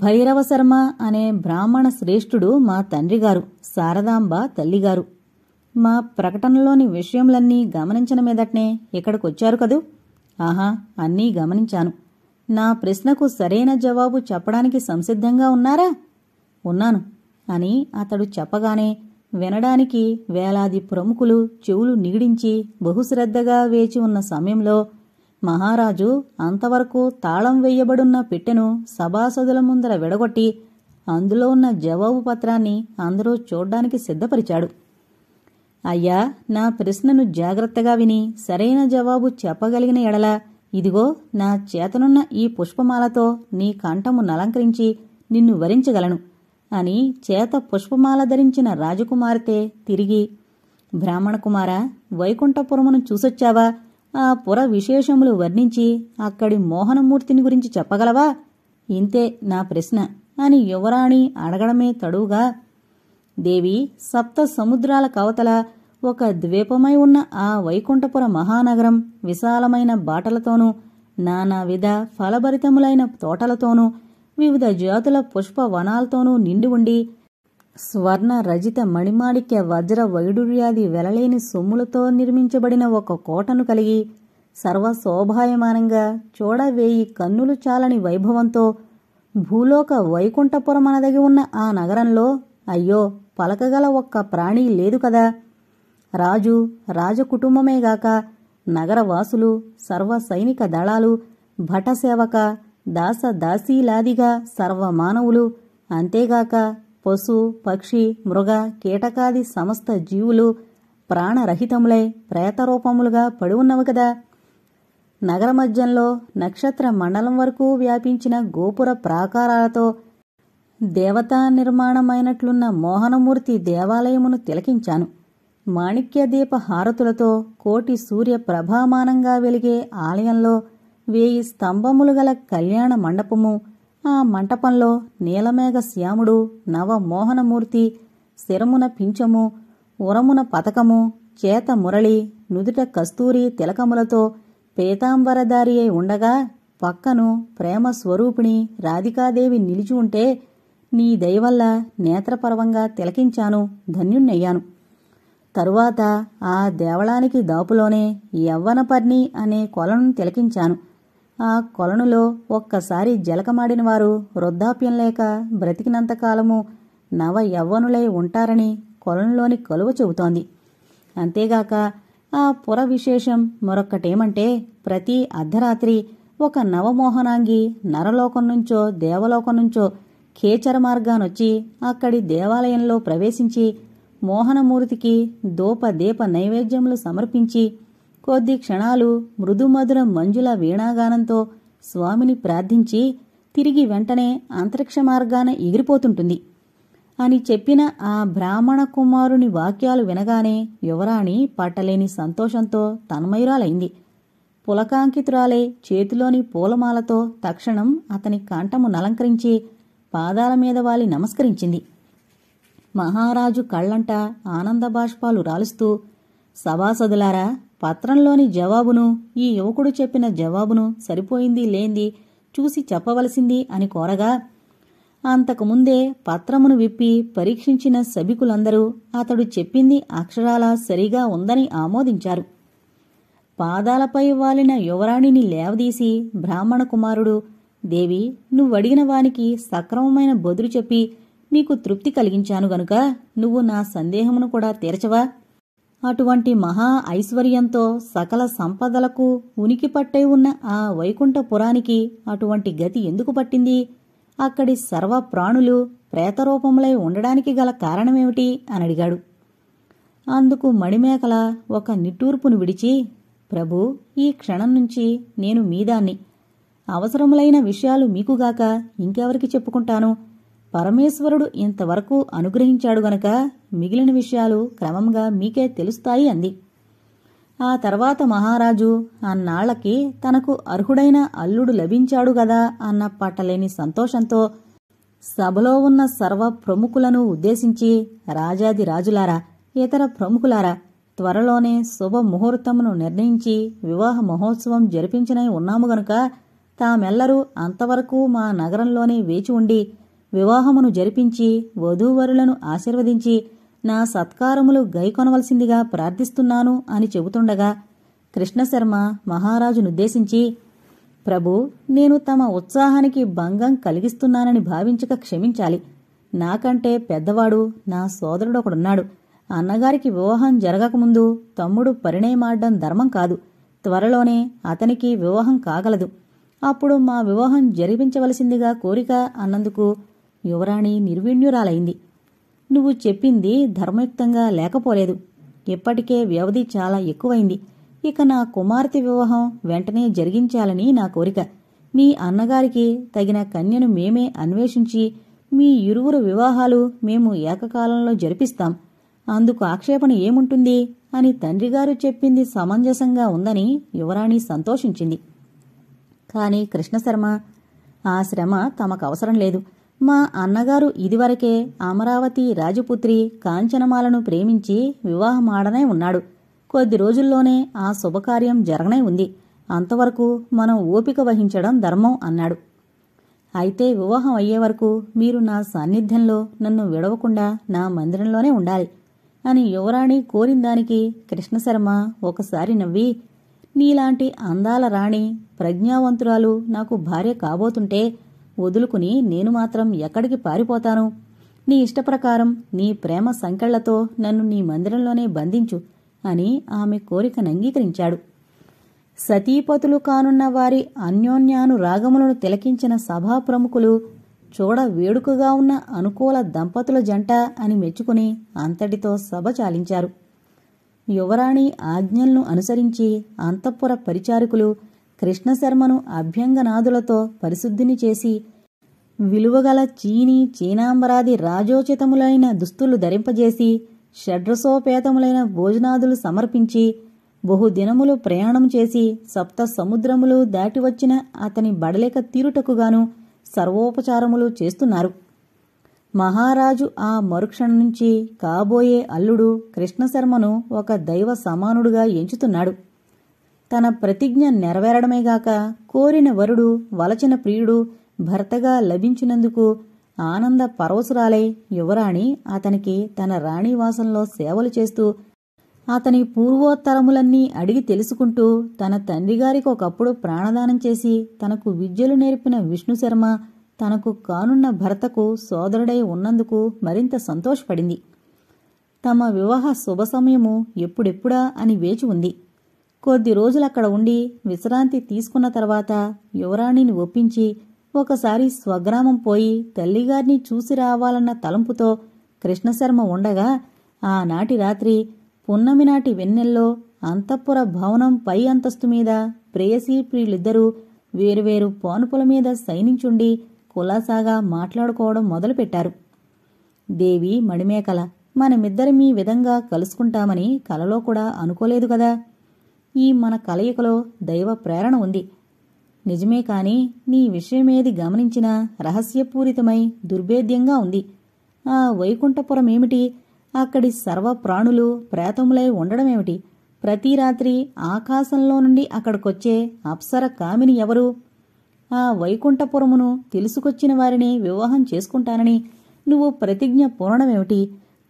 భైరవ శర్మ అనే బ్రాహ్మణ శ్రేష్ఠుడు మా తండ్రిగారు శారదాంబ తల్లిగారు మా ప్రకటనలోని విషయంలన్నీ గమనించిన మీదట్నే ఇక్కడికొచ్చారు కదూ ఆహా అన్నీ గమనించాను నా ప్రశ్నకు సరైన జవాబు చెప్పడానికి సంసిద్ధంగా ఉన్నారా ఉన్నాను అని అతడు చెప్పగానే వినడానికి వేలాది ప్రముఖులు చెవులు నిగిడించి బహుశ్రద్ధగా వేచి ఉన్న సమయంలో మహారాజు అంతవరకు తాళం వెయ్యబడున్న పిట్టెను సభాసదుల ముందర విడగొట్టి అందులో ఉన్న జవాబు పత్రాన్ని అందరూ చూడ్డానికి సిద్ధపరిచాడు అయ్యా నా ప్రశ్నను జాగ్రత్తగా విని సరైన జవాబు చెప్పగలిగిన ఎడల ఇదిగో నా చేతనున్న ఈ పుష్పమాలతో నీ కంఠము నలంకరించి నిన్ను వరించగలను అని చేత పుష్పమాల ధరించిన రాజకుమార్తె తిరిగి బ్రాహ్మణకుమార వైకుంఠపురమును చూసొచ్చావా ఆ పుర విశేషములు వర్ణించి అక్కడి మోహనమూర్తిని గురించి చెప్పగలవా ఇంతే నా ప్రశ్న అని యువరాణి అడగడమే తడువుగా దేవి సప్త సముద్రాల కవతల ఒక ద్వీపమై ఉన్న ఆ వైకుంఠపుర మహానగరం విశాలమైన బాటలతోనూ నానా విధ ఫలభరితములైన తోటలతోనూ వివిధ జాతుల పుష్ప వనాలతోనూ నిండి ఉండి స్వర్ణ రజిత మణిమాణిక్య వజ్ర వైడుర్యాది వెలలేని సొమ్ములతో నిర్మించబడిన ఒక కోటను కలిగి సర్వశోభాయమానంగా చూడవేయి కన్నులు చాలని వైభవంతో భూలోక వైకుంఠపురమనదగి ఉన్న ఆ నగరంలో అయ్యో పలకగల ఒక్క ప్రాణి లేదు కదా రాజు రాజకుటుంబమేగాక నగరవాసులు సర్వ సైనిక దళాలు భటసేవక దాసదాసీలాదిగా సర్వమానవులు అంతేగాక పశు పక్షి మృగ కీటకాది సమస్త జీవులు ప్రాణరహితములై ప్రేతరూపములుగా పడి ఉన్నవి కదా నగర మధ్యంలో నక్షత్ర మండలం వరకు వ్యాపించిన గోపుర ప్రాకారాలతో దేవతా నిర్మాణమైనట్లున్న మోహనమూర్తి దేవాలయమును తిలకించాను మాణిక్య దీప హారతులతో కోటి సూర్య ప్రభామానంగా వెలిగే ఆలయంలో వేయి స్తంభములు గల కళ్యాణ మండపము ఆ మంటపంలో నీలమేఘ శ్యాముడు నవమోహనమూర్తి శిరమున పింఛము ఉరమున పతకము చేత మురళి నుదుట కస్తూరి తిలకములతో పీతాంబరదారి అయి ఉండగా పక్కను ప్రేమ స్వరూపిణి రాధికాదేవి నిలిచి ఉంటే నీ దయవల్ల నేత్రపర్వంగా తిలకించాను ధన్యుణ్ణయ్యాను తరువాత ఆ దేవళానికి దాపులోనే యవ్వనపర్ణి అనే కొలను తిలకించాను ఆ కొలనులో ఒక్కసారి జలకమాడిన వారు వృద్ధాప్యం లేక బ్రతికినంతకాలము నవ యవ్వనులై ఉంటారని కొలనులోని కలువ చెబుతోంది అంతేగాక ఆ పుర విశేషం మరొక్కటేమంటే ప్రతి అర్ధరాత్రి ఒక నవమోహనాంగి నరలోకం నుంచో దేవలోకం నుంచో ఖేచర మార్గానొచ్చి అక్కడి దేవాలయంలో ప్రవేశించి మోహనమూర్తికి దూప దీప నైవేద్యములు సమర్పించి కొద్ది క్షణాలు మృదుమధుర మంజుల వీణాగానంతో స్వామిని ప్రార్థించి తిరిగి వెంటనే అంతరిక్ష మార్గాన ఎగిరిపోతుంటుంది అని చెప్పిన ఆ బ్రాహ్మణ కుమారుని వాక్యాలు వినగానే యువరాణి పట్టలేని సంతోషంతో తన్మయురాలైంది పులకాంకితురాలే చేతిలోని పూలమాలతో తక్షణం అతని కంఠము నలంకరించి పాదాల మీద వాలి నమస్కరించింది మహారాజు కళ్ళంట ఆనంద బాష్పాలు రాలుస్తూ సభాసదులారా పత్రంలోని జవాబును ఈ యువకుడు చెప్పిన జవాబును సరిపోయింది లేంది చూసి చెప్పవలసింది అని కోరగా అంతకుముందే పత్రమును విప్పి పరీక్షించిన సభికులందరూ అతడు చెప్పింది అక్షరాల సరిగా ఉందని ఆమోదించారు పాదాలపై వాలిన యువరాణిని లేవదీసి బ్రాహ్మణ కుమారుడు దేవి నువ్వడిగిన వానికి సక్రమమైన బదులు చెప్పి నీకు తృప్తి కలిగించాను గనుక నువ్వు నా సందేహమును కూడా తీర్చవా అటువంటి మహా ఐశ్వర్యంతో సకల సంపదలకు ఉనికి పట్టై ఉన్న ఆ వైకుంఠపురానికి అటువంటి గతి ఎందుకు పట్టింది అక్కడి సర్వ ప్రాణులు ప్రేతరూపములై ఉండడానికి గల కారణమేమిటి అని అడిగాడు అందుకు మణిమేకల ఒక నిట్టూర్పును విడిచి ప్రభు ఈ క్షణం నుంచి నేను మీదాన్ని అవసరములైన విషయాలు మీకుగాక ఇంకెవరికి చెప్పుకుంటాను పరమేశ్వరుడు ఇంతవరకు అనుగ్రహించాడు గనక మిగిలిన విషయాలు క్రమంగా మీకే తెలుస్తాయి అంది ఆ తర్వాత మహారాజు అన్నాళ్లకి తనకు అర్హుడైన అల్లుడు లభించాడు గదా అన్న పట్టలేని సంతోషంతో సభలో ఉన్న సర్వ ప్రముఖులను ఉద్దేశించి రాజాది రాజులారా ఇతర ప్రముఖులారా త్వరలోనే శుభముహూర్తమును నిర్ణయించి వివాహ మహోత్సవం జరిపించనై ఉన్నాము గనుక తామెల్లరూ అంతవరకు మా నగరంలోనే వేచి ఉండి వివాహమును జరిపించి వధూవరులను ఆశీర్వదించి నా సత్కారములు గైకొనవలసిందిగా ప్రార్థిస్తున్నాను అని చెబుతుండగా కృష్ణశర్మ మహారాజునుద్దేశించి ప్రభు నేను తమ ఉత్సాహానికి భంగం కలిగిస్తున్నానని భావించక క్షమించాలి నాకంటే పెద్దవాడు నా సోదరుడు ఒకడున్నాడు అన్నగారికి వివాహం జరగకముందు తమ్ముడు పరిణయమాడడం ధర్మం కాదు త్వరలోనే అతనికి వివాహం కాగలదు అప్పుడు మా వివాహం జరిపించవలసిందిగా కోరిక అన్నందుకు యువరాణి నిర్విణ్యురాలైంది నువ్వు చెప్పింది ధర్మయుక్తంగా లేకపోలేదు ఇప్పటికే వ్యవధి చాలా ఎక్కువైంది ఇక నా కుమార్తె వివాహం వెంటనే జరిగించాలని నా కోరిక మీ అన్నగారికి తగిన కన్యను మేమే అన్వేషించి మీ ఇరువురు వివాహాలు మేము ఏకకాలంలో జరిపిస్తాం అందుకు ఆక్షేపణ ఏముంటుంది అని తండ్రిగారు చెప్పింది సమంజసంగా ఉందని యువరాణి సంతోషించింది కాని కృష్ణశర్మ ఆ శ్రమ తమకు అవసరం లేదు మా అన్నగారు ఇదివరకే అమరావతి రాజపుత్రి కాంచనమాలను ప్రేమించి వివాహమాడనే ఉన్నాడు కొద్ది రోజుల్లోనే ఆ శుభకార్యం జరగనే ఉంది అంతవరకు మనం ఓపిక వహించడం ధర్మం అన్నాడు అయితే వివాహం అయ్యే వరకు మీరు నా సాన్నిధ్యంలో నన్ను విడవకుండా నా మందిరంలోనే ఉండాలి అని యువరాణి కోరిందానికి కృష్ణశర్మ ఒకసారి నవ్వి నీలాంటి అందాల రాణి ప్రజ్ఞావంతురాలు నాకు భార్య కాబోతుంటే వదులుకుని నేను మాత్రం ఎక్కడికి పారిపోతాను నీ ఇష్టప్రకారం నీ ప్రేమ సంకెళ్లతో నన్ను నీ మందిరంలోనే బంధించు అని ఆమె కోరికను అంగీకరించాడు సతీపతులు కానున్న వారి అన్యోన్యాను రాగములను తిలకించిన సభా ప్రముఖులు చూడ వేడుకగా ఉన్న అనుకూల దంపతుల జంట అని మెచ్చుకుని అంతటితో సభ చాలించారు యువరాణి ఆజ్ఞలను అనుసరించి అంతఃపుర పరిచారకులు కృష్ణశర్మను అభ్యంగనాదులతో పరిశుద్ధిని చేసి విలువగల చీని చీనాంబరాది రాజోచితములైన దుస్తులు ధరింపజేసి షడ్రసోపేతములైన భోజనాదులు సమర్పించి బహుదినములు ప్రయాణం చేసి సప్త సముద్రములు దాటివచ్చిన అతని బడలేక తీరుటకుగాను సర్వోపచారములు చేస్తున్నారు మహారాజు ఆ మరుక్షణ నుంచి కాబోయే అల్లుడు కృష్ణశర్మను ఒక దైవ సమానుడుగా ఎంచుతున్నాడు తన ప్రతిజ్ఞ నెరవేరడమేగాక కోరిన వరుడు వలచిన ప్రియుడు భర్తగా లభించినందుకు ఆనంద పరవశురాలై యువరాణి అతనికి తన రాణివాసంలో సేవలు చేస్తూ అతని పూర్వోత్తరములన్నీ అడిగి తెలుసుకుంటూ తన తండ్రిగారికి ఒకప్పుడు ప్రాణదానం చేసి తనకు విద్యలు నేర్పిన విష్ణుశర్మ తనకు కానున్న భర్తకు సోదరుడై ఉన్నందుకు మరింత సంతోషపడింది తమ వివాహ శుభ సమయము ఎప్పుడెప్పుడా అని వేచి ఉంది కొద్ది రోజులక్కడ ఉండి విశ్రాంతి తీసుకున్న తర్వాత యువరాణిని ఒప్పించి ఒకసారి స్వగ్రామం పోయి తల్లిగారిని చూసి రావాలన్న తలంపుతో కృష్ణశర్మ ఉండగా ఆనాటి రాత్రి పున్నమి నాటి వెన్నెల్లో అంతఃపుర భవనం పై అంతస్తు మీద ప్రేయసీ ప్రియులిద్దరూ వేరువేరు పానుపుల మీద సైనించుండి కులాసాగా మాట్లాడుకోవడం మొదలుపెట్టారు దేవి మణిమేకల మనమిద్దరి ఈ విధంగా కలుసుకుంటామని కలలో కూడా అనుకోలేదు కదా ఈ మన కలయికలో దైవ ప్రేరణ ఉంది నిజమే కాని నీ విషయమేది గమనించినా రహస్యపూరితమై దుర్భేద్యంగా ఉంది ఆ వైకుంఠపురమేమిటి అక్కడి సర్వ ప్రాణులు ప్రేతములై ఉండడమేమిటి ప్రతి రాత్రి ఆకాశంలో నుండి అక్కడికొచ్చే అప్సర కామిని ఎవరు ఆ వైకుంఠపురమును తెలుసుకొచ్చిన వారిని వివాహం చేసుకుంటానని నువ్వు ప్రతిజ్ఞ పూర్ణమేమిటి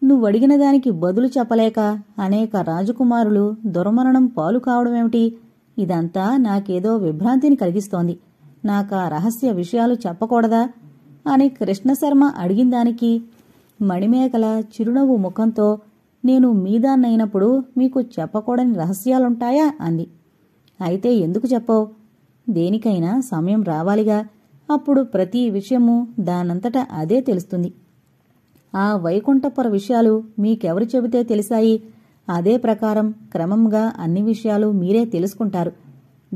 నువ్వడిగిన దానికి బదులు చెప్పలేక అనేక రాజకుమారులు దుర్మరణం పాలు కావడమేమిటి ఇదంతా నాకేదో విభ్రాంతిని కలిగిస్తోంది నాకా రహస్య విషయాలు చెప్పకూడదా అని కృష్ణశర్మ అడిగిందానికి మణిమేకల చిరునవ్వు ముఖంతో నేను మీదాన్నైనప్పుడు మీకు చెప్పకూడని రహస్యాలుంటాయా అంది అయితే ఎందుకు చెప్పవు దేనికైనా సమయం రావాలిగా అప్పుడు ప్రతి విషయము దానంతట అదే తెలుస్తుంది ఆ వైకుంఠపుర విషయాలు మీకెవరు చెబితే తెలిసాయి అదే ప్రకారం క్రమంగా అన్ని విషయాలు మీరే తెలుసుకుంటారు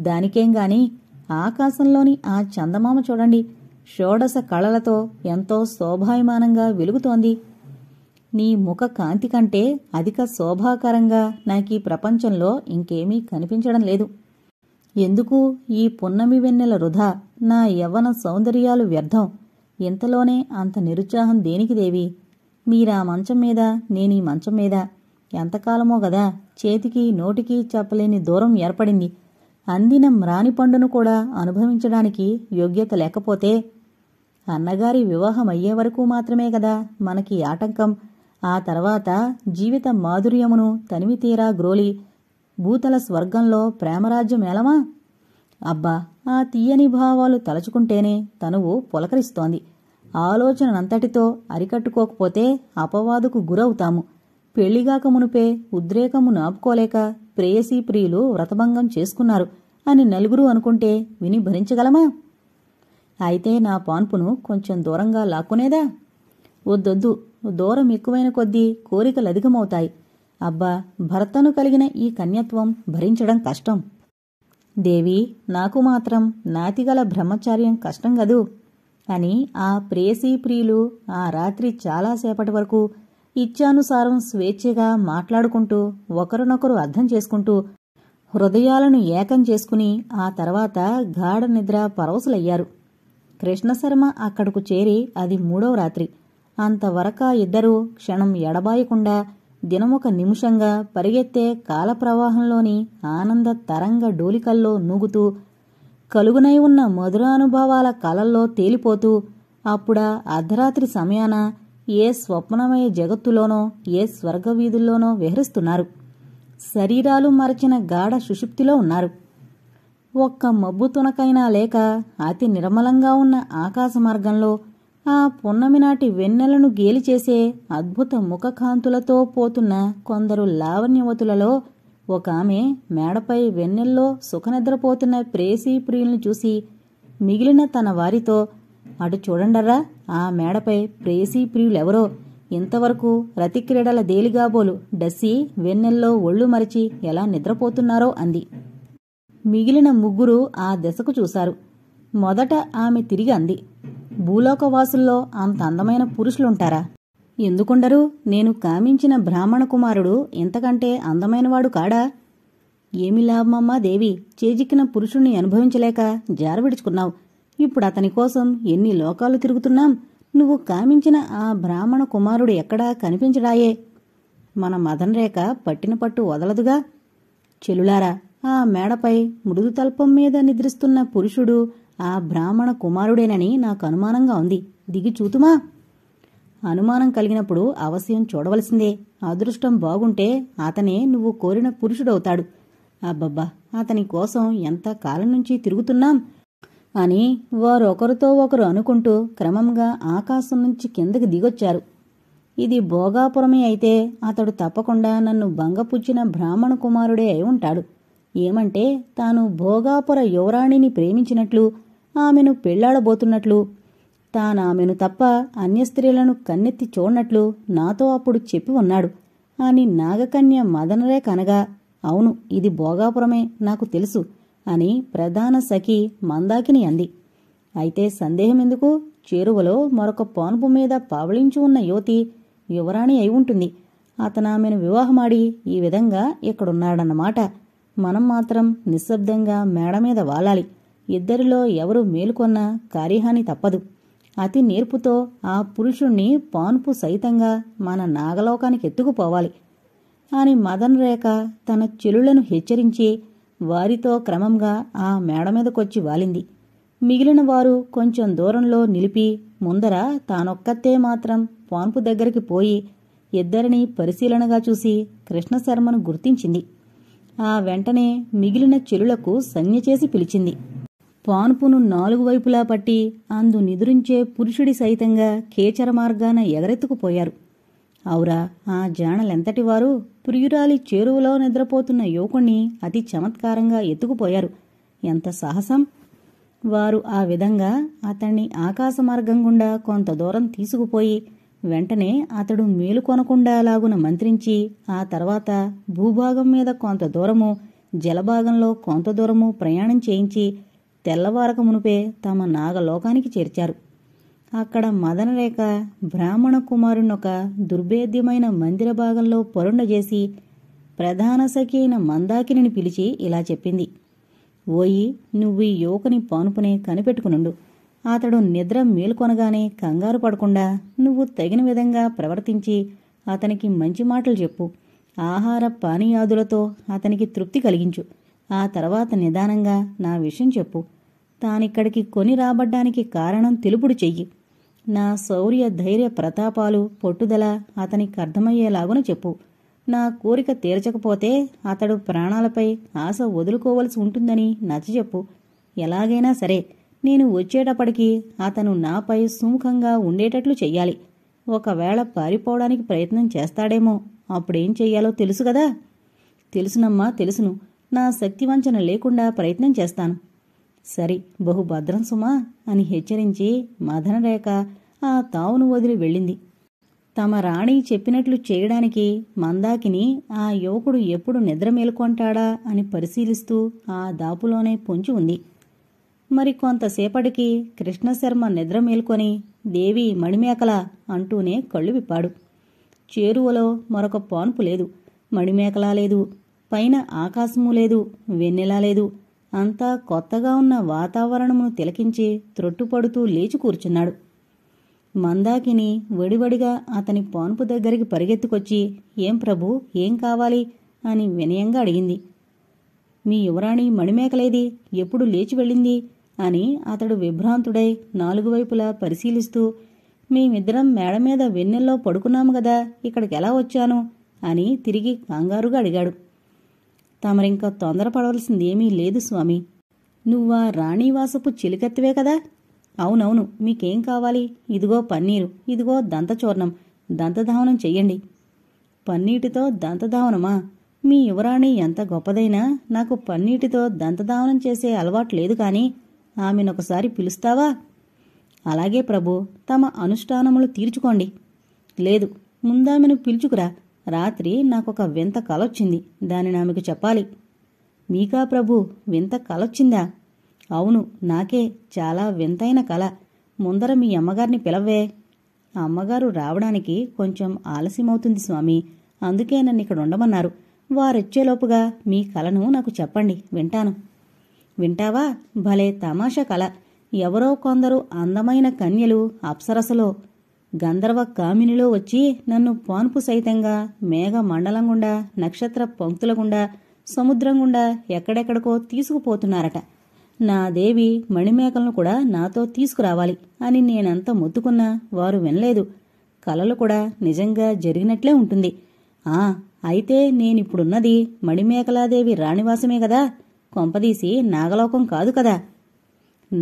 దానికేం గాని ఆకాశంలోని ఆ చందమామ చూడండి షోడశ కళలతో ఎంతో శోభాయమానంగా వెలుగుతోంది నీ ముఖ కాంతి కంటే అధిక శోభాకరంగా నాకీ ప్రపంచంలో ఇంకేమీ కనిపించడం లేదు ఎందుకు ఈ పున్నమి వెన్నెల వృధా నా యవ్వన సౌందర్యాలు వ్యర్థం ఇంతలోనే అంత నిరుత్సాహం దేనికి దేవి మీరా మంచం మీద నేను ఈ మంచం మీద ఎంతకాలమో గదా చేతికి నోటికి చెప్పలేని దూరం ఏర్పడింది అందిన మ్రాని పండును కూడా అనుభవించడానికి యోగ్యత లేకపోతే అన్నగారి వివాహం అయ్యే వరకు మాత్రమే కదా మనకి ఆటంకం ఆ తర్వాత జీవిత మాధుర్యమును తనివితీరా గ్రోలి భూతల స్వర్గంలో ప్రేమరాజ్యం ఎలమా అబ్బా ఆ తీయని భావాలు తలచుకుంటేనే తనువు పులకరిస్తోంది ఆలోచనంతటితో అరికట్టుకోకపోతే అపవాదుకు గురవుతాము పెళ్లిగాక మునుపే ఉద్రేకము నాపుకోలేక ప్రేయసీ ప్రియులు వ్రతభంగం చేసుకున్నారు అని నలుగురు అనుకుంటే విని భరించగలమా అయితే నా పాన్పును కొంచెం దూరంగా లాక్కునేదా వద్దొద్దు దూరం ఎక్కువైన కొద్దీ కోరికలు అధికమవుతాయి అబ్బా భర్తను కలిగిన ఈ కన్యత్వం భరించడం కష్టం దేవి నాకు మాత్రం నాతిగల బ్రహ్మచార్యం కష్టం గదు అని ఆ ప్రేసీ ప్రియులు ఆ రాత్రి చాలాసేపటి వరకు ఇచ్చానుసారం స్వేచ్ఛగా మాట్లాడుకుంటూ ఒకరినొకరు అర్థం చేసుకుంటూ హృదయాలను ఏకం చేసుకుని ఆ తర్వాత గాఢ నిద్ర పరవశులయ్యారు కృష్ణశర్మ అక్కడకు చేరి అది మూడవ రాత్రి అంతవరకా ఇద్దరూ క్షణం ఎడబాయకుండా దినమొక నిమిషంగా పరిగెత్తే కాలప్రవాహంలోని ఆనంద తరంగ డోలికల్లో నూగుతూ కలుగునై ఉన్న మధురానుభవాల కలల్లో తేలిపోతూ అప్పుడా అర్ధరాత్రి సమయాన ఏ స్వప్నమయ జగత్తులోనో ఏ స్వర్గవీధుల్లోనో విహరిస్తున్నారు శరీరాలు మరచిన గాఢ సుషుప్తిలో ఉన్నారు ఒక్క మబ్బు తునకైనా లేక అతి నిర్మలంగా ఉన్న ఆకాశ మార్గంలో ఆ పున్నమినాటి నాటి వెన్నెలను గేలిచేసే అద్భుత ముఖకాంతులతో పోతున్న కొందరు లావణ్యవతులలో ఒక ఆమె మేడపై వెన్నెల్లో సుఖనిద్రపోతున్న ప్రేసీ ప్రియుల్ని చూసి మిగిలిన తన వారితో అటు చూడండరా ఆ మేడపై ప్రేసీ ప్రియులెవరో ఇంతవరకు రతిక్రీడల దేలిగాబోలు డస్సి వెన్నెల్లో ఒళ్ళు మరచి ఎలా నిద్రపోతున్నారో అంది మిగిలిన ముగ్గురు ఆ దశకు చూశారు మొదట ఆమె తిరిగి అంది భూలోకవాసుల్లో అంత అందమైన పురుషులుంటారా ఎందుకుండరు నేను కామించిన బ్రాహ్మణ కుమారుడు ఇంతకంటే అందమైనవాడు కాడా ఏమి లాభమమ్మా దేవి చేజిక్కిన పురుషుణ్ణి అనుభవించలేక జారవిడుచుకున్నావు ఇప్పుడు అతని కోసం ఎన్ని లోకాలు తిరుగుతున్నాం నువ్వు కామించిన ఆ బ్రాహ్మణ కుమారుడు ఎక్కడా కనిపించడాయే మన మదన్ రేఖ పట్టిన పట్టు వదలదుగా చెలులారా ఆ మేడపై మృదు తల్పం మీద నిద్రిస్తున్న పురుషుడు ఆ బ్రాహ్మణ కుమారుడేనని నాకు అనుమానంగా ఉంది దిగి చూతుమా అనుమానం కలిగినప్పుడు అవశ్యం చూడవలసిందే అదృష్టం బాగుంటే అతనే నువ్వు కోరిన పురుషుడవుతాడు అబ్బబ్బా అతని కోసం ఎంత కాలం నుంచి తిరుగుతున్నాం అని వారొకరితో ఒకరు అనుకుంటూ క్రమంగా ఆకాశం నుంచి కిందకి దిగొచ్చారు ఇది భోగాపురమే అయితే అతడు తప్పకుండా నన్ను భంగపుచ్చిన బ్రాహ్మణ కుమారుడే అయి ఉంటాడు ఏమంటే తాను భోగాపుర యువరాణిని ప్రేమించినట్లు ఆమెను పెళ్లాడబోతున్నట్లు తానామెను తప్ప అన్య స్త్రీలను కన్నెత్తి చూడనట్లు నాతో అప్పుడు చెప్పి ఉన్నాడు అని నాగకన్య మదనరే కనగా అవును ఇది భోగాపురమే నాకు తెలుసు అని ప్రధాన సఖి మందాకిని అంది అయితే సందేహమెందుకు చేరువలో మరొక పాన్పు మీద పావళించి ఉన్న యువతి యువరాణి అయి ఉంటుంది అతనామెను వివాహమాడి ఈ విధంగా ఇక్కడున్నాడన్నమాట మనం మాత్రం నిశ్శబ్దంగా మేడ మీద వాలాలి ఇద్దరిలో ఎవరు మేలుకొన్నా కార్యహాని తప్పదు అతి నేర్పుతో ఆ పురుషుణ్ణి పాన్పు సైతంగా మన నాగలోకానికి ఎత్తుకుపోవాలి అని మదన్ రేఖ తన చెలులను హెచ్చరించి వారితో క్రమంగా ఆ మేడ మీదకొచ్చి వాలింది మిగిలిన వారు కొంచెం దూరంలో నిలిపి ముందర తానొక్కతే మాత్రం పాన్పు దగ్గరికి పోయి ఇద్దరిని పరిశీలనగా చూసి కృష్ణశర్మను గుర్తించింది ఆ వెంటనే మిగిలిన చెలులకు సంజ్ఞ చేసి పిలిచింది పాన్పును నాలుగు వైపులా పట్టి అందు నిదురించే పురుషుడి సైతంగా కేచర మార్గాన ఎగరెత్తుకుపోయారు ఔరా ఆ జాణలెంతటివారు ప్రియురాలి చేరువలో నిద్రపోతున్న యువకుణ్ణి అతి చమత్కారంగా ఎత్తుకుపోయారు ఎంత సాహసం వారు ఆ విధంగా అతణ్ణి ఆకాశ మార్గం గుండా కొంత దూరం తీసుకుపోయి వెంటనే అతడు మేలుకొనకుండా లాగున మంత్రించి ఆ తర్వాత భూభాగం మీద కొంత దూరము జలభాగంలో కొంత దూరము ప్రయాణం చేయించి తెల్లవారక మునుపే తమ నాగలోకానికి చేర్చారు అక్కడ మదనరేఖ బ్రాహ్మణ కుమారునొక దుర్భేద్యమైన మందిర భాగంలో పరుండజేసి ప్రధాన సఖి అయిన మందాకిని పిలిచి ఇలా చెప్పింది ఓయి నువ్వు ఈ యువకుని పానుపునే కనిపెట్టుకునుండు అతడు నిద్ర మేలుకొనగానే కంగారు పడకుండా నువ్వు తగిన విధంగా ప్రవర్తించి అతనికి మంచి మాటలు చెప్పు ఆహార పానీయాదులతో అతనికి తృప్తి కలిగించు ఆ తర్వాత నిదానంగా నా విషయం చెప్పు తానిక్కడికి కొని రాబడ్డానికి కారణం తెలుపుడు చెయ్యి నా శౌర్య ధైర్య ప్రతాపాలు పట్టుదల అతనికి అర్థమయ్యేలాగున చెప్పు నా కోరిక తీర్చకపోతే అతడు ప్రాణాలపై ఆశ వదులుకోవలసి ఉంటుందని నచ్చజెప్పు ఎలాగైనా సరే నేను వచ్చేటప్పటికి అతను నాపై సుముఖంగా ఉండేటట్లు చెయ్యాలి ఒకవేళ పారిపోవడానికి ప్రయత్నం చేస్తాడేమో అప్పుడేం చెయ్యాలో తెలుసు కదా తెలుసునమ్మా తెలుసును నా శక్తివంచన లేకుండా ప్రయత్నం చేస్తాను సరే బహుభద్రం సుమా అని హెచ్చరించి మదనరేఖ ఆ తావును వదిలి వెళ్ళింది తమ రాణి చెప్పినట్లు చేయడానికి మందాకిని ఆ యువకుడు ఎప్పుడు నిద్ర మేలుకొంటాడా అని పరిశీలిస్తూ ఆ దాపులోనే పొంచి ఉంది మరి కొంతసేపటికి కృష్ణశర్మ నిద్ర మేల్కొని దేవి మణిమేకల అంటూనే కళ్ళు విప్పాడు చేరువలో మరొక పాన్పు లేదు మణిమేకలా లేదు పైన ఆకాశము లేదు వెన్నెలా లేదు అంతా కొత్తగా ఉన్న వాతావరణమును తిలకించి త్రొట్టుపడుతూ లేచి కూర్చున్నాడు మందాకిని వడివడిగా అతని పాన్పు దగ్గరికి పరిగెత్తుకొచ్చి ఏం ప్రభు ఏం కావాలి అని వినయంగా అడిగింది మీ యువరాణి మణిమేకలేది ఎప్పుడు లేచి వెళ్ళింది అని అతడు విభ్రాంతుడై నాలుగు వైపులా పరిశీలిస్తూ మేమిద్దరం మేడ మీద వెన్నెల్లో పడుకున్నాము కదా ఇక్కడికెలా వచ్చాను అని తిరిగి కంగారుగా అడిగాడు తమరింక తొందరపడవలసింది ఏమీ లేదు స్వామి నువ్వా రాణివాసపు చిలికెత్తవే కదా అవునవును మీకేం కావాలి ఇదిగో పన్నీరు ఇదిగో దంతచూర్ణం దంతధావనం చెయ్యండి పన్నీటితో దంతధావనమా మీ యువరాణి ఎంత గొప్పదైనా నాకు పన్నీటితో దంతధావనం చేసే అలవాటు లేదు కానీ ఆమెనొకసారి పిలుస్తావా అలాగే ప్రభు తమ అనుష్ఠానములు తీర్చుకోండి లేదు ముందామెను పిలుచుకురా రాత్రి నాకొక వింత కలొచ్చింది దానిని ఆమెకు చెప్పాలి మీకా ప్రభు వింత కలొచ్చిందా అవును నాకే చాలా వింతైన కళ ముందర మీ అమ్మగారిని పిలవే అమ్మగారు రావడానికి కొంచెం ఆలస్యమవుతుంది స్వామి అందుకే నన్ను ఇక్కడ ఉండమన్నారు వారొచ్చేలోపుగా మీ కలను నాకు చెప్పండి వింటాను వింటావా భలే తమాషా కళ ఎవరో కొందరు అందమైన కన్యలు అప్సరసలో గంధర్వ కామినిలో వచ్చి నన్ను పాన్పు సైతంగా మేఘ మండలం గుండా నక్షత్ర పంక్తుల గుండా సముద్రం గుండా ఎక్కడెక్కడికో తీసుకుపోతున్నారట నా దేవి మణిమేకలను కూడా నాతో తీసుకురావాలి అని నేనంత మొత్తుకున్నా వారు వినలేదు కలలు కూడా నిజంగా జరిగినట్లే ఉంటుంది ఆ అయితే నేనిప్పుడున్నది మణిమేకలాదేవి రాణివాసమే కదా కొంపదీసి నాగలోకం కాదు కదా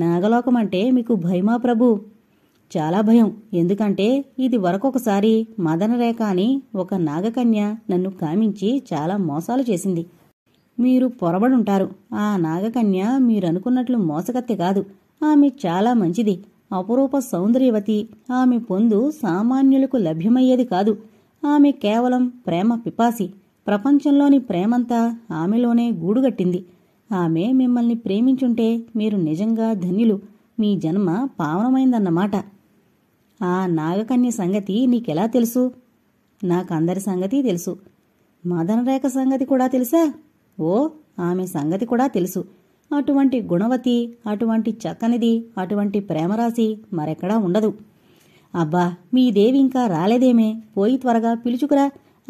నాగలోకం అంటే మీకు భయమా ప్రభు చాలా భయం ఎందుకంటే ఇది వరకొకసారి మదనరేఖ అని ఒక నాగకన్య నన్ను కామించి చాలా మోసాలు చేసింది మీరు పొరబడుంటారు ఆ నాగకన్య మీరనుకున్నట్లు మోసకత్తె కాదు ఆమె చాలా మంచిది అపురూప సౌందర్యవతి ఆమె పొందు సామాన్యులకు లభ్యమయ్యేది కాదు ఆమె కేవలం ప్రేమ పిపాసి ప్రపంచంలోని ప్రేమంతా ఆమెలోనే గూడుగట్టింది ఆమె మిమ్మల్ని ప్రేమించుంటే మీరు నిజంగా ధన్యులు మీ జన్మ పావనమైందన్నమాట ఆ నాగకన్య సంగతి నీకెలా తెలుసు నాకందరి సంగతి తెలుసు మదనరేఖ సంగతి కూడా తెలుసా ఓ ఆమె సంగతి కూడా తెలుసు అటువంటి గుణవతి అటువంటి చక్కనిది అటువంటి ప్రేమరాశి మరెక్కడా ఉండదు అబ్బా మీ దేవి ఇంకా రాలేదేమే పోయి త్వరగా పిలుచుకురా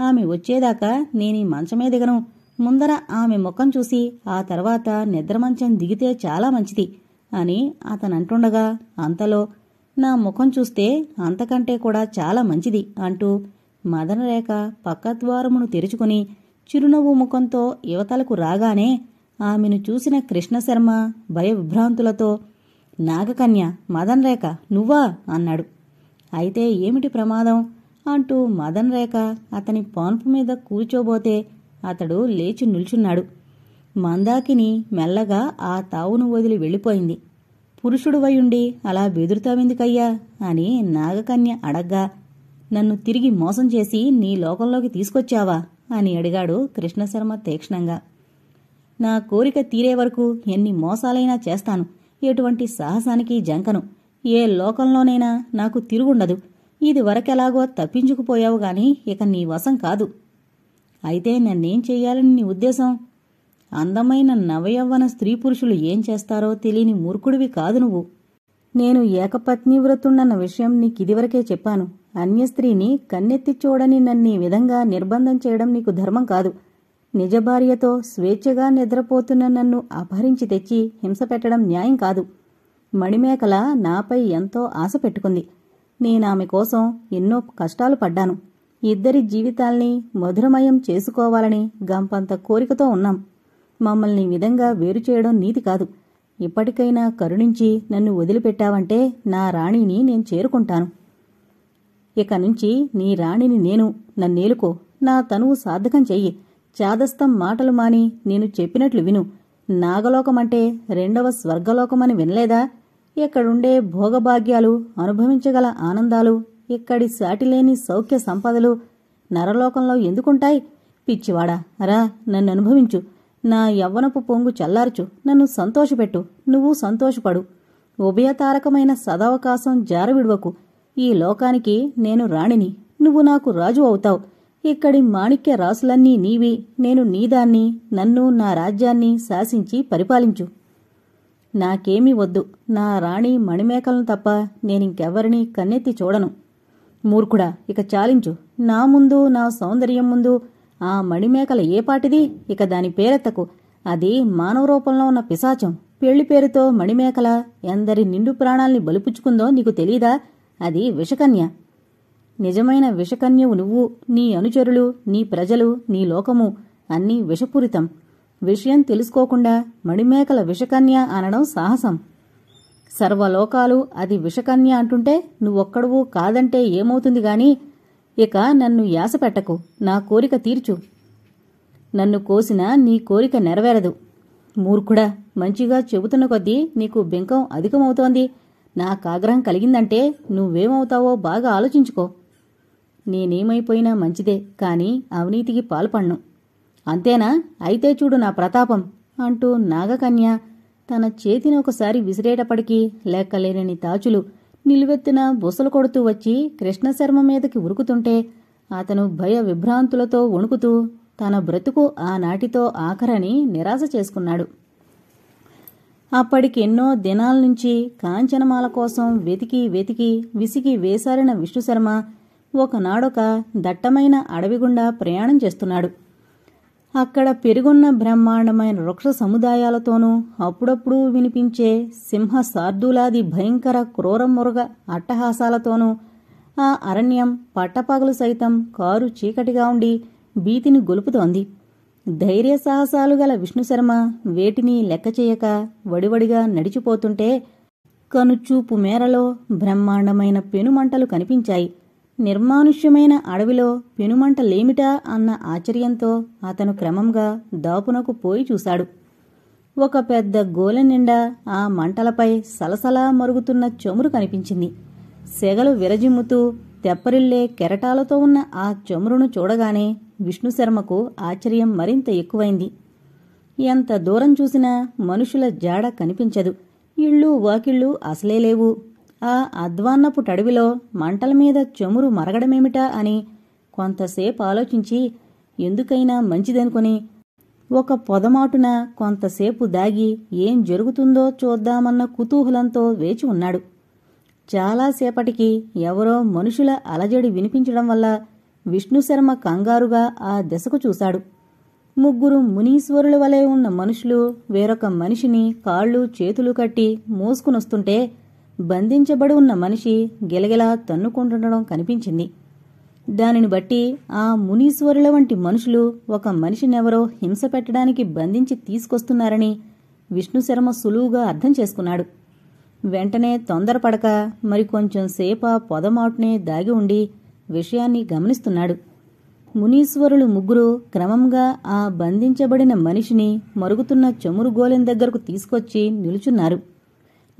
ఆమె వచ్చేదాకా నేనీ మంచమే దిగను ముందర ఆమె ముఖం చూసి ఆ తర్వాత నిద్రమంచం దిగితే చాలా మంచిది అని అతనంటుండగా అంతలో నా ముఖం చూస్తే అంతకంటే కూడా చాలా మంచిది అంటూ మదనరేఖ పక్కద్వారమును తెరుచుకుని చిరునవ్వు ముఖంతో యువతలకు రాగానే ఆమెను చూసిన కృష్ణశర్మ భయవిభ్రాంతులతో నాగకన్య మదన్రేఖ నువ్వా అన్నాడు అయితే ఏమిటి ప్రమాదం అంటూ మదన్రేఖ అతని పాన్పు మీద కూర్చోబోతే అతడు లేచి నిల్చున్నాడు మందాకిని మెల్లగా ఆ తావును వదిలి వెళ్ళిపోయింది పురుషుడు వయుండి అలా బెదురుతావెందుకయ్యా అని నాగకన్య అడగ్గా నన్ను తిరిగి మోసం చేసి నీ లోకంలోకి తీసుకొచ్చావా అని అడిగాడు కృష్ణశర్మ తీక్షణంగా నా కోరిక తీరే వరకు ఎన్ని మోసాలైనా చేస్తాను ఎటువంటి సాహసానికి జంకను ఏ లోకంలోనైనా నాకు తిరుగుండదు ఇది వరకెలాగో తప్పించుకుపోయావు ఇక నీ వశం కాదు అయితే నన్నేం చెయ్యాలని నీ ఉద్దేశం అందమైన నవయవ్వన స్త్రీ పురుషులు ఏం చేస్తారో తెలియని మూర్ఖుడివి కాదు నువ్వు నేను ఏకపత్నివ్రతుండన్న విషయం నీకిదివరకే చెప్పాను అన్య స్త్రీని కన్నెత్తి చూడని నన్ని విధంగా నిర్బంధం చేయడం నీకు ధర్మం కాదు నిజ భార్యతో స్వేచ్ఛగా నిద్రపోతున్న నన్ను అపహరించి తెచ్చి హింస పెట్టడం న్యాయం కాదు మణిమేకల నాపై ఎంతో ఆశ పెట్టుకుంది నేనామె కోసం ఎన్నో కష్టాలు పడ్డాను ఇద్దరి జీవితాల్ని మధురమయం చేసుకోవాలని గంపంత కోరికతో ఉన్నాం మమ్మల్ని విధంగా వేరు చేయడం నీతి కాదు ఇప్పటికైనా కరుణించి నన్ను వదిలిపెట్టావంటే నా రాణిని నేను చేరుకుంటాను ఇక నుంచి నీ రాణిని నేను నన్నేలుకో నా తనువు సార్థకం చెయ్యి చాదస్తం మాటలు మాని నేను చెప్పినట్లు విను నాగలోకమంటే రెండవ స్వర్గలోకమని వినలేదా ఇక్కడుండే భోగభాగ్యాలు అనుభవించగల ఆనందాలు ఇక్కడి సాటిలేని సౌఖ్య సంపదలు నరలోకంలో ఎందుకుంటాయి పిచ్చివాడా రా నన్ను అనుభవించు నా యవ్వనపు పొంగు చల్లార్చు నన్ను సంతోషపెట్టు నువ్వు సంతోషపడు ఉభయతారకమైన సదావకాశం జారవిడువకు ఈ లోకానికి నేను రాణిని నువ్వు నాకు రాజు అవుతావు ఇక్కడి మాణిక్య రాసులన్నీ నీవి నేను నీదాన్ని నన్ను నా రాజ్యాన్ని శాసించి పరిపాలించు నాకేమీ వద్దు నా రాణి మణిమేకలను తప్ప నేనింకెవరినీ కన్నెత్తి చూడను మూర్ఖుడా ఇక చాలించు నా ముందు నా సౌందర్యం ముందు ఆ మణిమేకల ఏపాటిది ఇక దాని పేరెత్తకు అది మానవ రూపంలో ఉన్న పిశాచం పెళ్లి పేరుతో మణిమేకల ఎందరి నిండు ప్రాణాల్ని బలిపుచ్చుకుందో నీకు తెలీదా అది విషకన్య నిజమైన విషకన్యవు నువ్వు నీ అనుచరులు నీ ప్రజలు నీ లోకము అన్నీ విషపూరితం విషయం తెలుసుకోకుండా మణిమేకల విషకన్య అనడం సాహసం సర్వలోకాలు అది విషకన్య అంటుంటే నువ్వొక్కడువు కాదంటే ఏమవుతుంది గాని ఇక నన్ను యాస పెట్టకు నా కోరిక తీర్చు నన్ను కోసిన నీ కోరిక నెరవేరదు మూర్ఖుడా మంచిగా చెబుతున్న కొద్దీ నీకు బెంకం అధికమవుతోంది నాకాగ్రహం కలిగిందంటే నువ్వేమవుతావో బాగా ఆలోచించుకో నేనేమైపోయినా మంచిదే కాని అవినీతికి పాల్పడ్ను అంతేనా అయితే చూడు నా ప్రతాపం అంటూ నాగకన్య తన చేతిని ఒకసారి విసిరేటప్పటికీ లెక్కలేనని తాచులు నిలువెత్తిన బుసలు కొడుతూ వచ్చి కృష్ణశర్మ మీదకి ఉరుకుతుంటే అతను భయ విభ్రాంతులతో వణుకుతూ తన బ్రతుకు ఆనాటితో ఆఖరని నిరాశ చేసుకున్నాడు అప్పటికెన్నో దినాల నుంచి కాంచనమాల కోసం వెతికి వెతికి విసిగి వేశారిన విష్ణుశర్మ ఒకనాడొక దట్టమైన అడవిగుండా ప్రయాణం చేస్తున్నాడు అక్కడ పెరుగున్న బ్రహ్మాండమైన వృక్ష సముదాయాలతోనూ అప్పుడప్పుడు వినిపించే సింహ సార్దులాది భయంకర క్రూర మురుగ అట్టహాసాలతోనూ ఆ అరణ్యం పట్టపగలు సైతం కారు చీకటిగా ఉండి భీతిని గొలుపుతోంది ధైర్య సాహసాలు గల విష్ణుశర్మ వేటిని లెక్క చేయక వడివడిగా నడిచిపోతుంటే కనుచూపు మేరలో బ్రహ్మాండమైన పెనుమంటలు కనిపించాయి నిర్మానుష్యమైన అడవిలో పెనుమంటలేమిటా అన్న ఆశ్చర్యంతో అతను క్రమంగా దాపునకు పోయి చూశాడు ఒక పెద్ద గోల నిండా ఆ మంటలపై సలసలా మరుగుతున్న చమురు కనిపించింది సెగలు విరజిమ్ముతూ తెప్పరిల్లే కెరటాలతో ఉన్న ఆ చమురును చూడగానే విష్ణుశర్మకు ఆశ్చర్యం మరింత ఎక్కువైంది ఎంత దూరం చూసినా మనుషుల జాడ కనిపించదు ఇళ్ళు వాకిళ్ళు అసలే లేవు ఆ అద్వాన్నపు టడివిలో మంటల మీద చమురు మరగడమేమిటా అని కొంతసేపు ఆలోచించి ఎందుకైనా మంచిదనుకొని ఒక పొదమాటున కొంతసేపు దాగి ఏం జరుగుతుందో చూద్దామన్న కుతూహలంతో వేచి ఉన్నాడు చాలాసేపటికి ఎవరో మనుషుల అలజడి వినిపించడం వల్ల విష్ణుశర్మ కంగారుగా ఆ దశకు చూశాడు ముగ్గురు మునీశ్వరుల వలె ఉన్న మనుషులు వేరొక మనిషిని కాళ్ళు చేతులు కట్టి మోసుకునొస్తుంటే బంధించబడి ఉన్న మనిషి గెలగెలా తన్నుకుంటుండడం కనిపించింది దానిని బట్టి ఆ మునీశ్వరుల వంటి మనుషులు ఒక మనిషినెవరో హింస పెట్టడానికి బంధించి తీసుకొస్తున్నారని విష్ణుశర్మ సులువుగా అర్థం చేసుకున్నాడు వెంటనే తొందరపడక మరి కొంచెం సేప పొదమాటునే దాగి ఉండి విషయాన్ని గమనిస్తున్నాడు మునీశ్వరులు ముగ్గురు క్రమంగా ఆ బంధించబడిన మనిషిని మరుగుతున్న చమురు దగ్గరకు తీసుకొచ్చి నిలుచున్నారు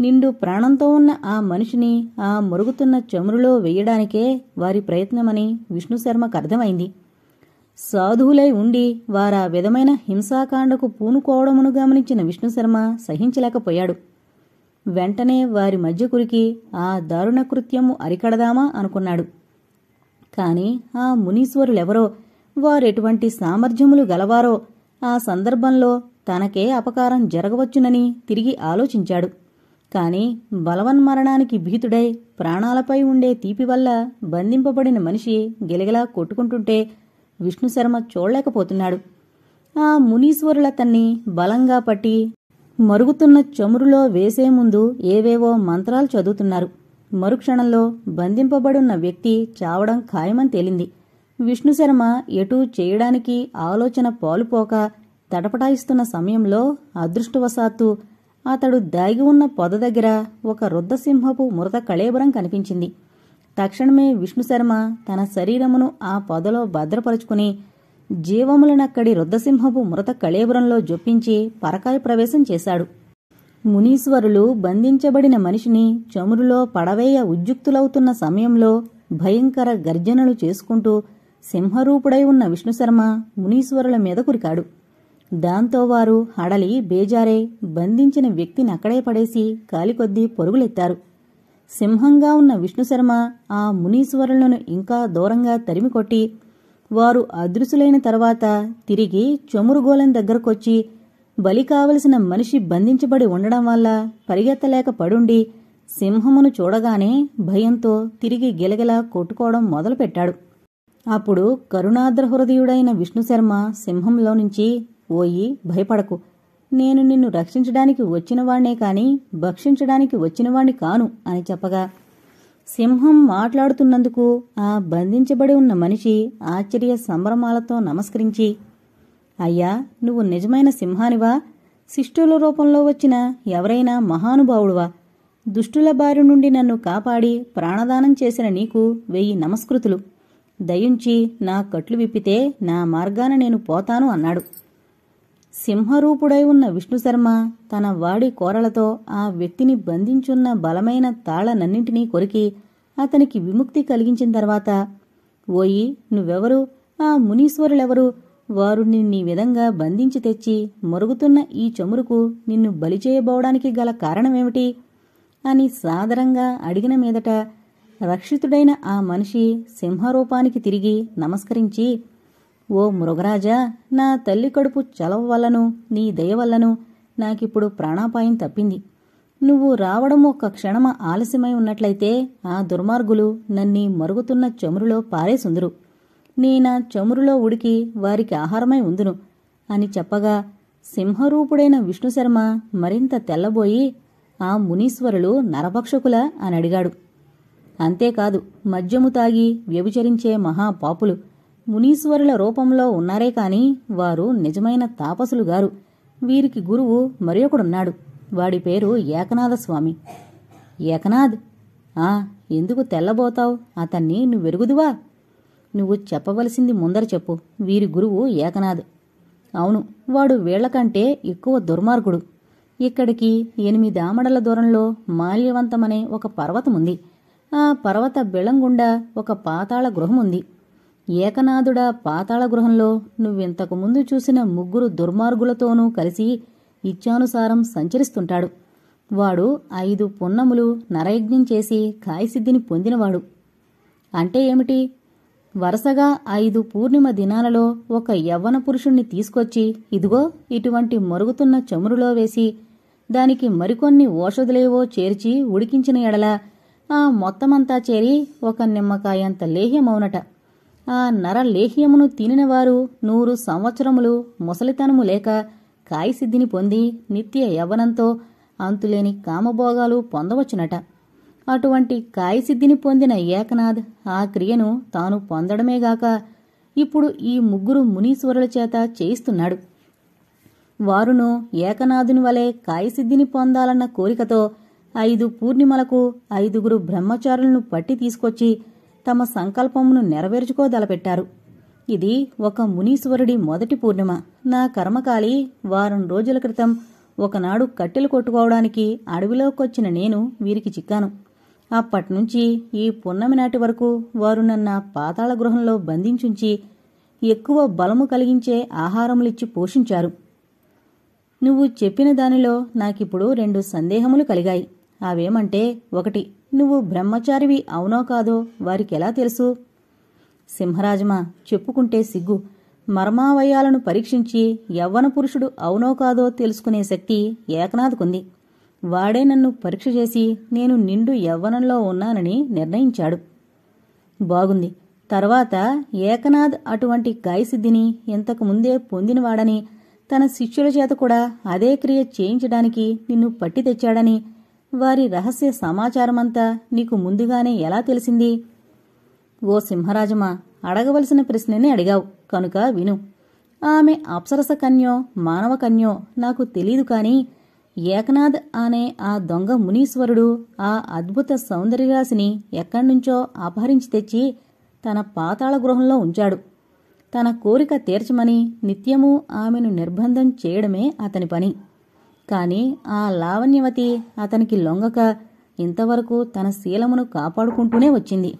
నిండు ప్రాణంతో ఉన్న ఆ మనిషిని ఆ మరుగుతున్న చమురులో వేయడానికే వారి ప్రయత్నమని విష్ణుశర్మకు అర్థమైంది సాధువులై ఉండి వారా విధమైన హింసాకాండకు పూనుకోవడమును గమనించిన విష్ణుశర్మ సహించలేకపోయాడు వెంటనే వారి మధ్య కురికి ఆ దారుణ కృత్యము అరికడదామా అనుకున్నాడు కాని ఆ మునీశ్వరులెవరో వారెటువంటి సామర్థ్యములు గలవారో ఆ సందర్భంలో తనకే అపకారం జరగవచ్చునని తిరిగి ఆలోచించాడు కాని బలవన్మరణానికి భీతుడై ప్రాణాలపై ఉండే తీపి వల్ల బంధింపబడిన మనిషి గెలగలా కొట్టుకుంటుంటే విష్ణుశర్మ చూడలేకపోతున్నాడు ఆ మునీశ్వరులతన్ని బలంగా పట్టి మరుగుతున్న చమురులో వేసే ముందు ఏవేవో మంత్రాలు చదువుతున్నారు మరుక్షణంలో బంధింపబడున్న వ్యక్తి చావడం ఖాయమని తేలింది విష్ణుశర్మ ఎటూ చేయడానికి ఆలోచన పాలుపోక తటపటాయిస్తున్న సమయంలో అదృష్టవశాత్తు అతడు దాగి ఉన్న పొద దగ్గర ఒక రుద్రసింహపు మురత కళేబరం కనిపించింది తక్షణమే విష్ణుశర్మ తన శరీరమును ఆ పొదలో భద్రపరుచుకుని జీవములనక్కడి రుద్రసింహపు మురత కళేబరంలో జొప్పించి పరకాయ ప్రవేశం చేశాడు మునీశ్వరులు బంధించబడిన మనిషిని చమురులో పడవేయ ఉద్యుక్తులవుతున్న సమయంలో భయంకర గర్జనలు చేసుకుంటూ సింహరూపుడై ఉన్న విష్ణుశర్మ మునీశ్వరుల మీద కురికాడు దాంతో వారు హడలి బేజారే బంధించిన వ్యక్తిని అక్కడే పడేసి కాలికొద్దీ పొరుగులెత్తారు సింహంగా ఉన్న విష్ణుశర్మ ఆ మునీశ్వరులను ఇంకా దూరంగా తరిమికొట్టి వారు అదృశ్యులైన తర్వాత తిరిగి చమురుగోళం దగ్గరకొచ్చి బలి కావలసిన మనిషి బంధించబడి ఉండడం వల్ల పరిగెత్తలేక పడుండి సింహమును చూడగానే భయంతో తిరిగి గిలగిలా కొట్టుకోవడం మొదలుపెట్టాడు అప్పుడు కరుణాద్ర హృదయుడైన విష్ణుశర్మ సింహంలో నుంచి ఓయి భయపడకు నేను నిన్ను రక్షించడానికి వచ్చినవాణ్ణే కాని భక్షించడానికి వచ్చినవాణ్ణి కాను అని చెప్పగా సింహం మాట్లాడుతున్నందుకు ఆ బంధించబడి ఉన్న మనిషి ఆశ్చర్య సంభ్రమాలతో నమస్కరించి అయ్యా నువ్వు నిజమైన సింహానివా శిష్టుల రూపంలో వచ్చిన ఎవరైనా మహానుభావుడువా దుష్టుల బారి నుండి నన్ను కాపాడి ప్రాణదానం చేసిన నీకు వెయ్యి నమస్కృతులు దయించి నా కట్లు విప్పితే నా మార్గాన నేను పోతాను అన్నాడు సింహరూపుడై ఉన్న విష్ణుశర్మ తన వాడి కోరలతో ఆ వ్యక్తిని బంధించున్న బలమైన తాళనన్నింటినీ కొరికి అతనికి విముక్తి కలిగించిన తర్వాత ఓయి నువ్వెవరు ఆ మునీశ్వరులెవరు వారు నిన్నీ విధంగా బంధించి తెచ్చి మరుగుతున్న ఈ చమురుకు నిన్ను బలిచేయబోవడానికి గల కారణమేమిటి అని సాదరంగా అడిగిన మీదట రక్షితుడైన ఆ మనిషి సింహరూపానికి తిరిగి నమస్కరించి ఓ మృగరాజా నా తల్లి కడుపు చలవ వల్లను నీ దయ వల్లను నాకిప్పుడు ప్రాణాపాయం తప్పింది నువ్వు రావడం ఒక్క క్షణమ ఆలస్యమై ఉన్నట్లయితే ఆ దుర్మార్గులు నన్నీ మరుగుతున్న చమురులో పారేసుందురు నేనా చమురులో ఉడికి వారికి ఆహారమై ఉందును అని చెప్పగా సింహరూపుడైన విష్ణుశర్మ మరింత తెల్లబోయి ఆ మునీశ్వరులు నరభక్షకుల అనడిగాడు అంతేకాదు మద్యము తాగి వ్యభిచరించే మహాపాపులు మునీశ్వరుల రూపంలో ఉన్నారే కాని వారు నిజమైన తాపసులు గారు వీరికి గురువు ఒకడున్నాడు వాడి పేరు ఏకనాథ స్వామి ఏకనాథ్ ఆ ఎందుకు తెల్లబోతావు అతన్ని నువ్వెరుగుదువా నువ్వు చెప్పవలసింది ముందర చెప్పు వీరి గురువు ఏకనాథ్ అవును వాడు వీళ్లకంటే ఎక్కువ దుర్మార్గుడు ఇక్కడికి ఎనిమిది ఆమడల దూరంలో మాల్యవంతమనే ఒక పర్వతముంది ఆ పర్వత బిళంగుండా ఒక పాతాళ గృహముంది ఏకనాథుడా పాతాళ గృహంలో నువ్వింతకుముందు చూసిన ముగ్గురు దుర్మార్గులతోనూ కలిసి ఇచ్చానుసారం సంచరిస్తుంటాడు వాడు ఐదు పున్నములు నరయజ్ఞం చేసి కాయసిద్ధిని పొందినవాడు అంటే ఏమిటి వరుసగా ఐదు పూర్ణిమ దినాలలో ఒక యవ్వన పురుషుణ్ణి తీసుకొచ్చి ఇదిగో ఇటువంటి మరుగుతున్న చమురులో వేసి దానికి మరికొన్ని ఓషధులేవో చేర్చి ఉడికించిన ఎడల ఆ మొత్తమంతా చేరి ఒక నిమ్మకాయంత లేహ్యమౌనట ఆ నరలేహ్యమును తినినవారు నూరు సంవత్సరములు ముసలితనము లేక కాయసిద్ధిని పొంది నిత్య యవ్వనంతో అంతులేని కామభోగాలు పొందవచ్చునట అటువంటి కాయసిద్ధిని పొందిన ఏకనాథ్ ఆ క్రియను తాను పొందడమేగాక ఇప్పుడు ఈ ముగ్గురు మునీశ్వరుల చేత చేయిస్తున్నాడు వారును ఏకనాథుని వలె కాయసిద్ధిని పొందాలన్న కోరికతో ఐదు పూర్ణిమలకు ఐదుగురు బ్రహ్మచారులను పట్టి తీసుకొచ్చి తమ సంకల్పమును నెరవేర్చుకోదలపెట్టారు ఇది ఒక మునీశ్వరుడి మొదటి పూర్ణిమ నా కర్మకాలి వారం రోజుల క్రితం ఒకనాడు కట్టెలు కొట్టుకోవడానికి అడవిలోకొచ్చిన నేను వీరికి చిక్కాను అప్పటినుంచి ఈ పున్నమి నాటి వరకు వారు నన్న పాతాళ గృహంలో బంధించుంచి ఎక్కువ బలము కలిగించే ఆహారములిచ్చి పోషించారు నువ్వు చెప్పిన దానిలో నాకిప్పుడు రెండు సందేహములు కలిగాయి అవేమంటే ఒకటి నువ్వు బ్రహ్మచారివి అవునో కాదో వారికెలా తెలుసు సింహరాజమా చెప్పుకుంటే సిగ్గు మర్మావయాలను పరీక్షించి యవ్వన పురుషుడు అవునో కాదో తెలుసుకునే శక్తి ఏకనాథ్కుంది వాడే నన్ను పరీక్ష చేసి నేను నిండు యవ్వనంలో ఉన్నానని నిర్ణయించాడు బాగుంది తర్వాత ఏకనాథ్ అటువంటి గాయసిద్ధిని ఇంతకు ముందే పొందినవాడని తన శిష్యుల చేత కూడా అదే క్రియ చేయించడానికి నిన్ను పట్టి తెచ్చాడని వారి రహస్య సమాచారమంతా నీకు ముందుగానే ఎలా తెలిసింది ఓ సింహరాజమా అడగవలసిన ప్రశ్నని అడిగావు కనుక విను ఆమె అప్సరస కన్యో మానవ కన్యో నాకు తెలీదు కాని ఏకనాథ్ అనే ఆ దొంగ మునీశ్వరుడు ఆ అద్భుత సౌందర్యరాశిని ఎక్కడ్నుంచో అపహరించి తెచ్చి తన పాతాళ గృహంలో ఉంచాడు తన కోరిక తీర్చమని నిత్యమూ ఆమెను నిర్బంధం చేయడమే అతని పని కాని ఆ లావణ్యవతి అతనికి లొంగక ఇంతవరకు తన శీలమును కాపాడుకుంటూనే వచ్చింది